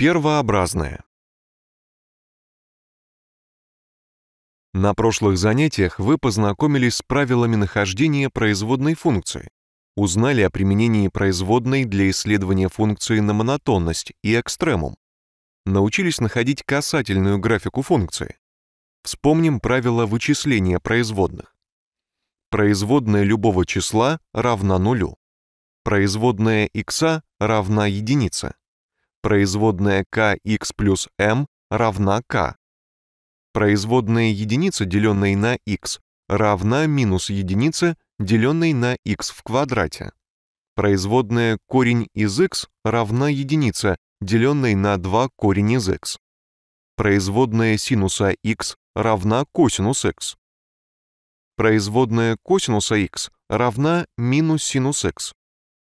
Первообразное. На прошлых занятиях вы познакомились с правилами нахождения производной функции, узнали о применении производной для исследования функции на монотонность и экстремум, научились находить касательную графику функции. Вспомним правила вычисления производных. Производная любого числа равна нулю. Производная х равна единице производная kx плюс m равна k. Производная единица, деленная на x, равна минус единице, деленной на x в квадрате. Производная корень из x равна единице, деленной на 2 корень из x. Производная синуса x равна косинус x. Производная косинуса x равна минус синус x.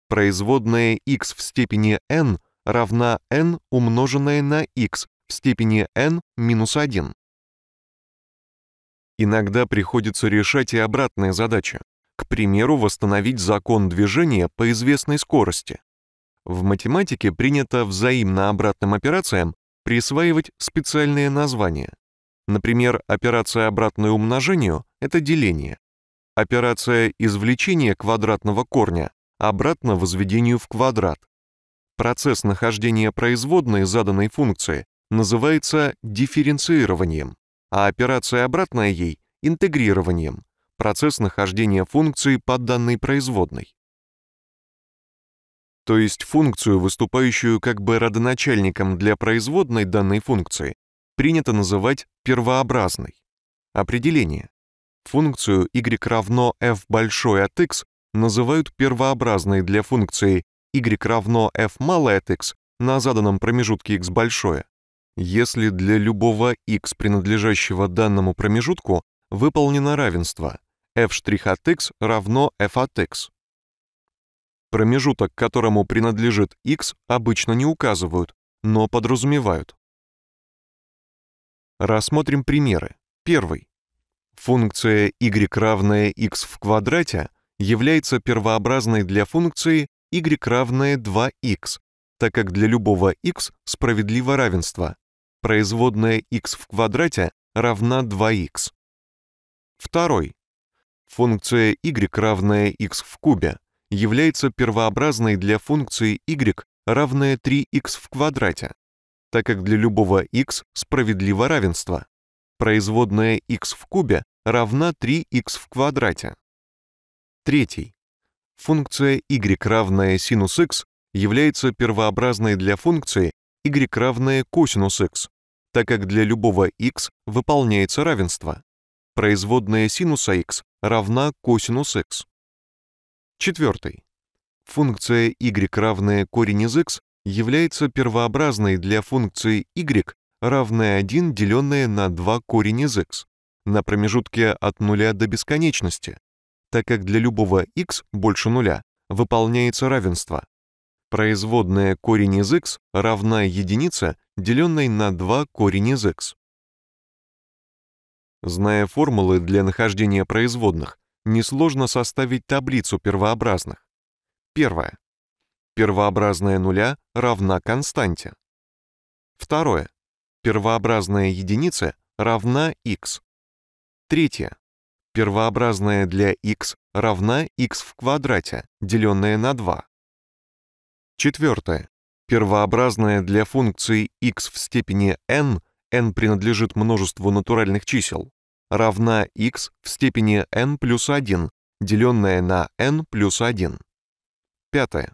Производная x в степени n равна n, умноженное на x в степени n минус 1. Иногда приходится решать и обратные задачи. К примеру, восстановить закон движения по известной скорости. В математике принято взаимно обратным операциям присваивать специальные названия. Например, операция обратное умножению — это деление. Операция извлечения квадратного корня — обратно возведению в квадрат. Процесс нахождения производной заданной функции называется дифференцированием, а операция обратная ей — интегрированием, процесс нахождения функции под данной производной. То есть функцию, выступающую как бы родоначальником для производной данной функции, принято называть первообразной. Определение. Функцию y равно f большой от x называют первообразной для функции y равно f малое от x на заданном промежутке x большое, если для любого x, принадлежащего данному промежутку, выполнено равенство f' от x равно f от x. Промежуток, которому принадлежит x, обычно не указывают, но подразумевают. Рассмотрим примеры. Первый. Функция y равная x в квадрате является первообразной для функции y равное 2x, так как для любого x справедливо равенство. Производная x в квадрате равна 2x. Второй. Функция y равная x в кубе является первообразной для функции y равная 3x в квадрате, так как для любого x справедливо равенство. Производная x в кубе равна 3x в квадрате. Третий функция y равная синус x является первообразной для функции y равная косинус x, так как для любого x выполняется равенство. Производная синуса x равна косинус x. Четвертый. Функция y равная корень из x является первообразной для функции y равная 1 деленное на 2 корень из x на промежутке от нуля до бесконечности, так как для любого x больше нуля выполняется равенство. Производная корень из x равна единице, деленной на 2 корень из x. Зная формулы для нахождения производных, несложно составить таблицу первообразных. Первое. Первообразная нуля равна константе. Второе. Первообразная единица равна x. Третье первообразная для x равна x в квадрате, деленное на 2. Четвертое. Первообразная для функции x в степени n, n принадлежит множеству натуральных чисел, равна x в степени n плюс 1, деленное на n плюс 1. Пятое.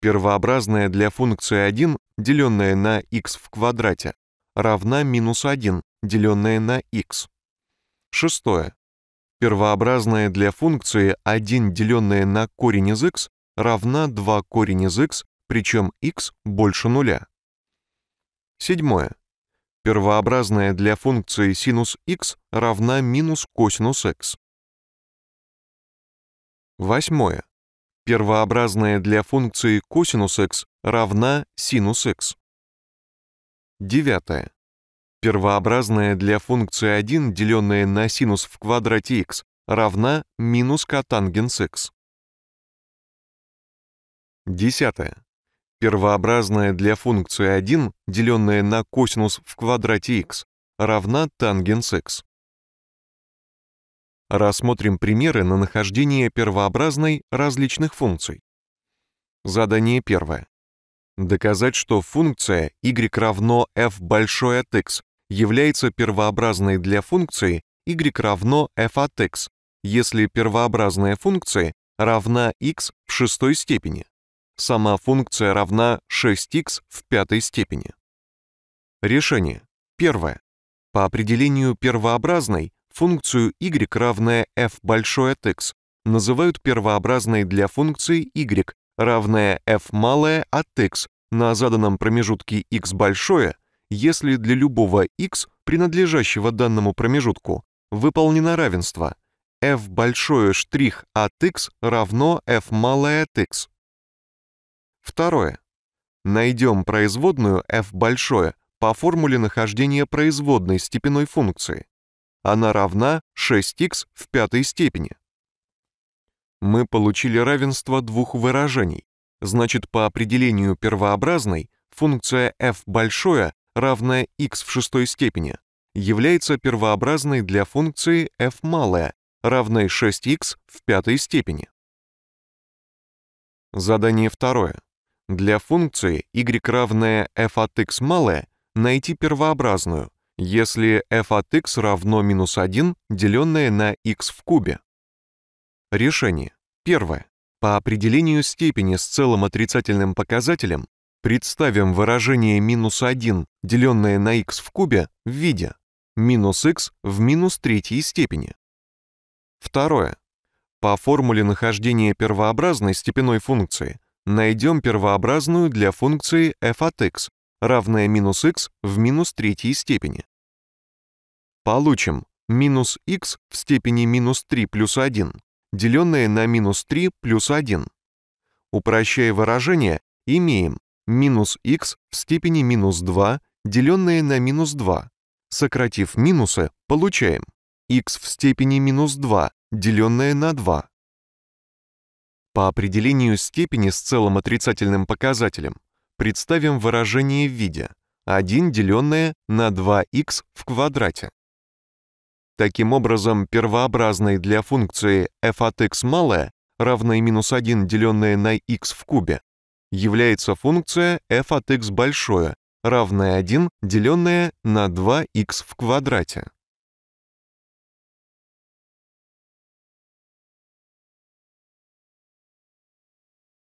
Первообразная для функции 1, деленное на x в квадрате, равна минус 1, деленное на x. Шестое. Первообразная для функции 1 деленное на корень из x равна 2 корень из x, причем x больше нуля. Седьмое. Первообразная для функции синус x равна минус косинус x. Восьмое. Первообразная для функции косинус x равна синус x. Девятое. Первообразная для функции 1, деленная на синус в квадрате x, равна минус котангенс x. Десятое. Первообразная для функции 1, деленная на косинус в квадрате x, равна тангенс x. Рассмотрим примеры на нахождение первообразной различных функций. Задание первое. Доказать, что функция y равно f большой от x является первообразной для функции y равно f от x, если первообразная функция равна x в шестой степени. Сама функция равна 6x в пятой степени. Решение. Первое. По определению первообразной, функцию y равная f большое от x называют первообразной для функции y равная f малое от x на заданном промежутке x большое если для любого x, принадлежащего данному промежутку, выполнено равенство f большое штрих от x равно f малое от x. Второе. Найдем производную f большое по формуле нахождения производной степенной функции. Она равна 6x в пятой степени. Мы получили равенство двух выражений. Значит, по определению первообразной, функция f большое равное x в шестой степени, является первообразной для функции f малая, равной 6x в пятой степени. Задание второе. Для функции y равное f от x малое найти первообразную, если f от x равно минус 1, деленное на x в кубе. Решение. Первое. По определению степени с целым отрицательным показателем Представим выражение минус 1, деленное на х в кубе, в виде минус х в минус третьей степени. Второе. По формуле нахождения первообразной степенной функции найдем первообразную для функции f от x, равная минус x в минус третьей степени. Получим минус x в степени минус 3 плюс 1, деленное на минус 3 плюс 1. Упрощая выражение, имеем минус x в степени минус 2, деленное на минус 2. Сократив минусы, получаем x в степени минус 2, деленное на 2. По определению степени с целым отрицательным показателем представим выражение в виде 1 деленное на 2х в квадрате. Таким образом, первообразной для функции f от x малое равное минус 1 деленное на x в кубе является функция f от x большое, равная 1, деленная на 2x в квадрате.